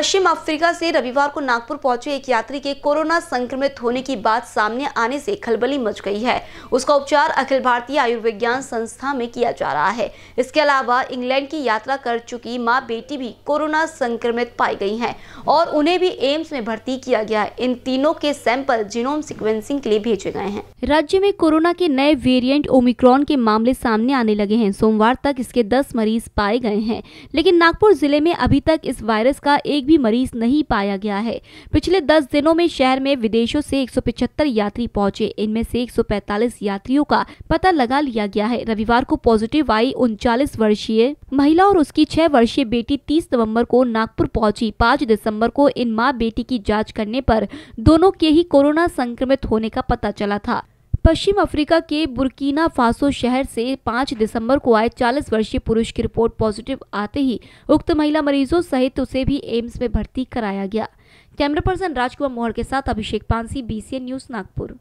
पश्चिम Africa से रविवार को नागपुर पहुंचे एक यात्री के कोरोना संक्रमित होने की बात सामने आने से खलबली मच गई है उसका उपचार अखिल भारतीय आयुर्विज्ञान संस्था में किया जा रहा है इसके अलावा इंग्लैंड की यात्रा कर चुकी माँ बेटी भी कोरोना संक्रमित पाई गई हैं और उन्हें भी एम्स में भर्ती किया गया है इन तीनों के सैंपल जीनोम सिक्वेंसिंग के लिए भेजे गए हैं राज्य में कोरोना के नए वेरियंट ओमिक्रॉन के मामले सामने आने लगे हैं सोमवार तक इसके दस मरीज पाए गए हैं लेकिन नागपुर जिले में अभी तक इस वायरस का एक भी मरीज नहीं पाया गया है पिछले दस दिनों में शहर में विदेशों से 175 यात्री पहुंचे इनमें से 145 यात्रियों का पता लगा लिया गया है रविवार को पॉजिटिव आई उनचालीस वर्षीय महिला और उसकी छह वर्षीय बेटी तीस नवम्बर को नागपुर पहुँची पाँच दिसम्बर को इन माँ बेटी की जाँच करने आरोप दोनों के ही कोरोना संक्रमित होने का पता चला था पश्चिम अफ्रीका के बुर्कीना फासो शहर से 5 दिसंबर को आए 40 वर्षीय पुरुष की रिपोर्ट पॉजिटिव आते ही उक्त महिला मरीजों सहित उसे भी एम्स में भर्ती कराया गया कैमरा पर्सन राजकुमार मोहर के साथ अभिषेक पांसी बीसीएन न्यूज नागपुर